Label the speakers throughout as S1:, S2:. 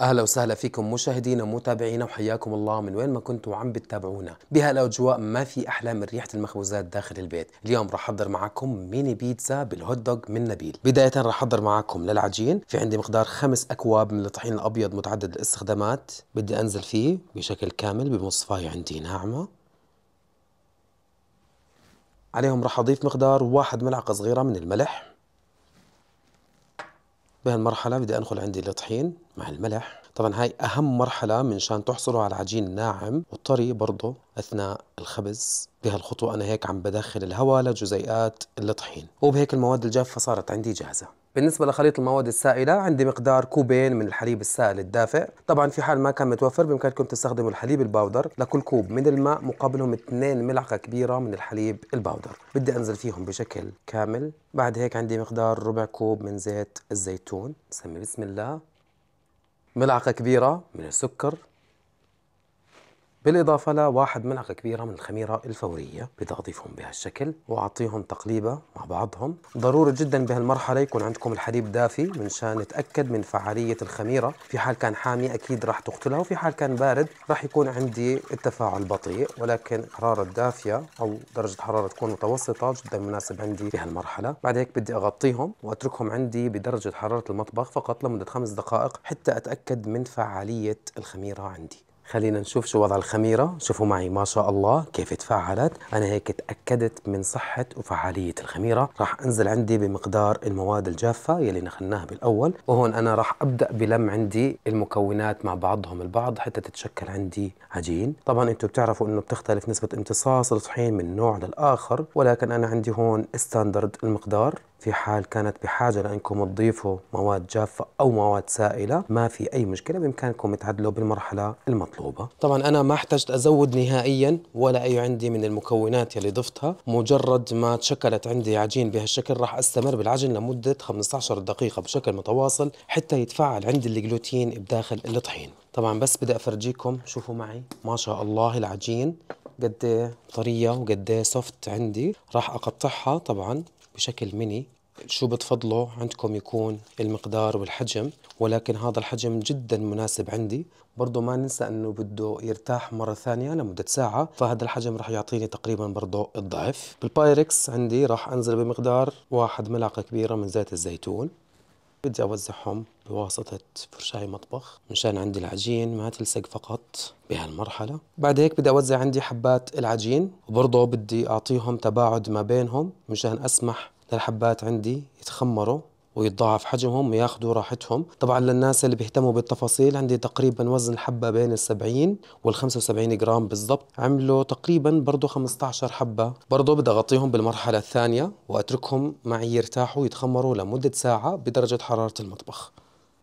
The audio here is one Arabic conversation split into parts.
S1: اهلا وسهلا فيكم مشاهدينا ومتابعينا وحياكم الله من وين ما كنتوا عم بتتابعونا بهالاجواء ما في احلى من ريحه المخبوزات داخل البيت اليوم رح احضر معكم ميني بيتزا بالهوت دوغ من نبيل بدايه رح احضر معكم للعجين في عندي مقدار خمس اكواب من الطحين الابيض متعدد الاستخدامات بدي انزل فيه بشكل كامل بمصفاي عندي ناعمه عليهم رح اضيف مقدار واحد ملعقه صغيره من الملح بهالمرحلة بدي أنخل عندي الطحين مع الملح طبعا هاي أهم مرحلة من شان تحصلوا على عجين ناعم وطري برضه أثناء الخبز بهالخطوة أنا هيك عم بدخل الهواء لجزيئات الطحين وبهيك المواد الجافة صارت عندي جاهزة بالنسبة لخليط المواد السائلة عندي مقدار كوبين من الحليب السائل الدافئ طبعا في حال ما كان متوفر بإمكانكم تستخدموا الحليب الباودر لكل كوب من الماء مقابلهم 2 ملعقة كبيرة من الحليب الباودر بدي أنزل فيهم بشكل كامل بعد هيك عندي مقدار ربع كوب من زيت الزيتون نسمي بسم الله ملعقة كبيرة من السكر بالإضافة لواحد ملعقة كبيرة من الخميرة الفورية بدي أضيفهم بهالشكل وأعطيهم تقليبة مع بعضهم ضروري جدا بهالمرحلة يكون عندكم الحليب دافي منشان نتأكد من فعالية الخميرة في حال كان حامي أكيد راح تقتلها وفي حال كان بارد راح يكون عندي التفاعل بطيء ولكن حرارة دافية أو درجة حرارة تكون متوسطة جدا مناسب عندي في هالمرحلة بعد هيك بدي أغطيهم وأتركهم عندي بدرجة حرارة المطبخ فقط لمدة خمس دقائق حتى أتأكد من فعالية الخميرة عندي خلينا نشوف شو وضع الخميرة شوفوا معي ما شاء الله كيف تفاعلت أنا هيك تأكدت من صحة وفعالية الخميرة راح أنزل عندي بمقدار المواد الجافة يلي نخلناها بالأول وهون أنا راح أبدأ بلم عندي المكونات مع بعضهم البعض حتى تتشكل عندي عجين طبعا أنتم بتعرفوا أنه بتختلف نسبة امتصاص الطحين من نوع للآخر ولكن أنا عندي هون ستاندرد المقدار في حال كانت بحاجة لأنكم تضيفوا مواد جافة أو مواد سائلة ما في أي مشكلة بإمكانكم تعدلوا بالمرحلة المطلوبة طبعا أنا ما احتجت أزود نهائيا ولا أي عندي من المكونات اللي ضفتها مجرد ما تشكلت عندي عجين بهالشكل راح أستمر بالعجن لمدة 15 دقيقة بشكل متواصل حتى يتفاعل عندي الجلوتين بداخل الطحين طبعا بس بدي أفرجيكم شوفوا معي ما شاء الله العجين قد إيه طرية وقد سوفت إيه عندي راح أقطعها طبعا بشكل ميني شو بتفضلوا عندكم يكون المقدار والحجم ولكن هذا الحجم جدا مناسب عندي برضه ما ننسى انه بده يرتاح مره ثانيه لمده ساعه فهذا الحجم راح يعطيني تقريبا برضه الضعف بالبايركس عندي راح انزل بمقدار واحد ملعقه كبيره من زيت الزيتون بدي أوزعهم بواسطة فرشاة مطبخ مشان عندي العجين ما تلصق فقط بهالمرحلة بعد هيك بدي أوزع عندي حبات العجين وبرضه بدي أعطيهم تباعد ما بينهم مشان أسمح للحبات عندي يتخمروا ويتضاعف حجمهم وياخذوا راحتهم طبعا للناس اللي بيهتموا بالتفاصيل عندي تقريبا وزن الحبة بين ال 70 وال 75 جرام بالضبط عملوا تقريبا برضه 15 حبة برضه بدي أغطيهم بالمرحلة الثانية وأتركهم معي يرتاحوا يتخمروا لمدة ساعة بدرجة حرارة المطبخ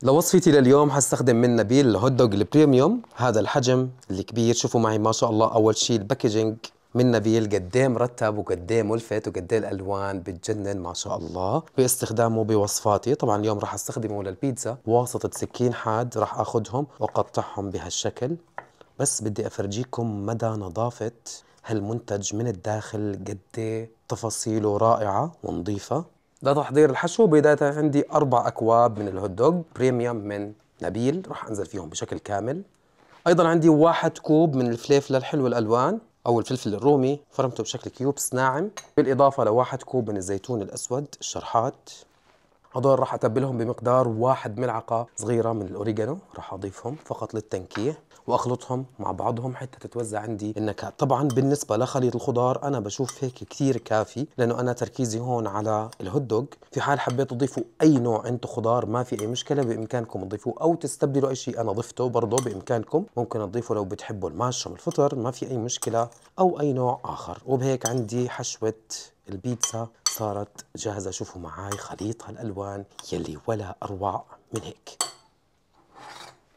S1: لوصفتي لليوم حستخدم من نبيل الهوت دوغ البريميوم هذا الحجم الكبير شوفوا معي ما شاء الله اول شيء الباكجينج من نبيل قدام مرتب وقدام ملفت وقدام الالوان بتجنن ما شاء الله باستخدامه بوصفاتي طبعا اليوم راح استخدمه للبيتزا بواسطه سكين حاد راح اخذهم واقطعهم بهالشكل بس بدي افرجيكم مدى نظافه هالمنتج من الداخل قد إيه تفاصيله رائعه ونظيفه لتحضير الحشو بدايه عندي اربع اكواب من الهوت دوغ بريميوم من نبيل راح انزل فيهم بشكل كامل ايضا عندي واحد كوب من الفليفله الحلوه الالوان او الفلفل الرومي فرمته بشكل كيوبس ناعم بالاضافه لواحد كوب من الزيتون الاسود الشرحات هذول راح اتبلهم بمقدار واحد ملعقه صغيره من الاوريجانو راح اضيفهم فقط للتنكيه واخلطهم مع بعضهم حتى تتوزع عندي النكهات طبعا بالنسبه لخليط الخضار انا بشوف هيك كثير كافي لانه انا تركيزي هون على الهوت دوغ في حال حبيت تضيفوا اي نوع انتو خضار ما في اي مشكله بامكانكم تضيفوه او تستبدلوا اي شيء انا ضفته برضه بامكانكم ممكن تضيفوا لو بتحبوا الماشوم الفطر ما في اي مشكله او اي نوع اخر وبهيك عندي حشوه البيتزا صارت جاهزة شوفوا معاي خليط هالألوان يلي ولا أروع من هيك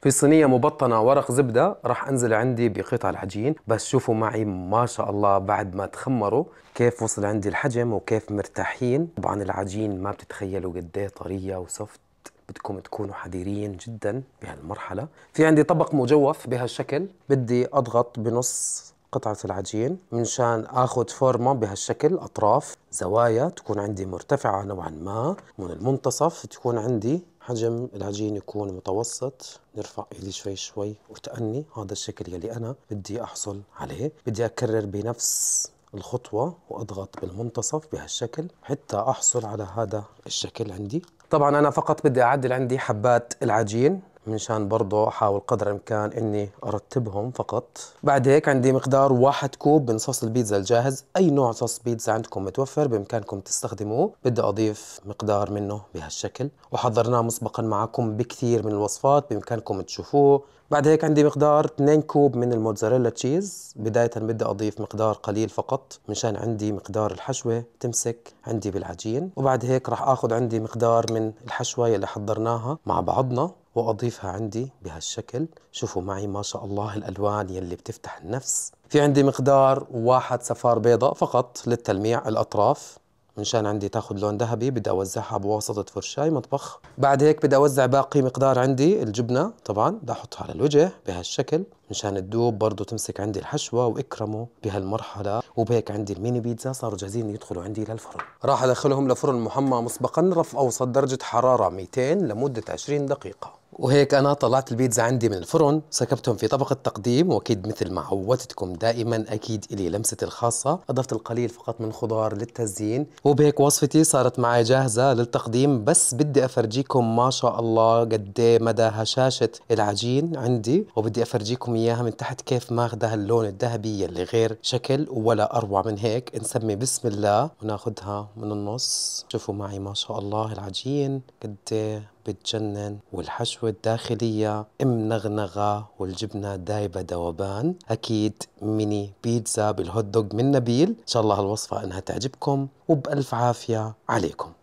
S1: في صينية مبطنة ورق زبدة راح أنزل عندي بقطع العجين بس شوفوا معي ما شاء الله بعد ما تخمروا كيف وصل عندي الحجم وكيف مرتاحين طبعا العجين ما بتتخيلوا قديه طرية وسوفت بدكم تكونوا حذرين جدا بهالمرحلة في عندي طبق مجوف بهالشكل بدي أضغط بنص قطعة العجين من شان اخذ فورمة بهالشكل اطراف زوايا تكون عندي مرتفعة نوعا ما من المنتصف تكون عندي حجم العجين يكون متوسط نرفع ايدي شوي شوي وتأني هذا الشكل يلي انا بدي احصل عليه بدي اكرر بنفس الخطوة وأضغط بالمنتصف بهالشكل حتى أحصل على هذا الشكل عندي طبعا أنا فقط بدي أعدل عندي حبات العجين منشان برضه احاول قدر الامكان اني ارتبهم فقط بعد هيك عندي مقدار واحد كوب من صوص البيتزا الجاهز اي نوع صوص بيتزا عندكم متوفر بامكانكم تستخدموه بدي اضيف مقدار منه بهالشكل وحضرناه مسبقا معكم بكثير من الوصفات بامكانكم تشوفوه بعد هيك عندي مقدار 2 كوب من الموتزاريلا تشيز بداية بدي أضيف مقدار قليل فقط مشان عندي مقدار الحشوة تمسك عندي بالعجين وبعد هيك راح أخذ عندي مقدار من الحشوة اللي حضرناها مع بعضنا واضيفها عندي بهالشكل شوفوا معي ما شاء الله الالوان يلي بتفتح النفس في عندي مقدار واحد صفار بيضة فقط للتلميع الاطراف منشان عندي تاخذ لون ذهبي بدي اوزعها بواسطه فرشاي مطبخ بعد هيك بدي اوزع باقي مقدار عندي الجبنه طبعا بدي احطها على الوجه بهالشكل مشان تذوب برضه تمسك عندي الحشوه واكرمه بهالمرحله وبهيك عندي الميني بيتزا صاروا جاهزين يدخلوا عندي للفرن راح ادخلهم لفرن محمى مسبقا رف اوسط درجه حراره 200 لمده 20 دقيقه وهيك أنا طلعت البيتزا عندي من الفرن سكبتهم في طبق التقديم وأكيد مثل ما عودتكم دائما أكيد إلي لمستي الخاصة أضفت القليل فقط من خضار للتزيين وبهيك وصفتي صارت معي جاهزة للتقديم بس بدي أفرجيكم ما شاء الله قد إيه مدى هشاشة العجين عندي وبدي أفرجيكم إياها من تحت كيف ماخذة هاللون الذهبي يلي غير شكل ولا أروع من هيك نسمي بسم الله وناخذها من النص شوفوا معي ما شاء الله العجين قد إيه بتجنن والحشوة الداخلية منغنغة والجبنة دايبة دوبان أكيد ميني بيتزا بالهوت دوغ من نبيل إن شاء الله هالوصفة أنها تعجبكم وبألف عافية عليكم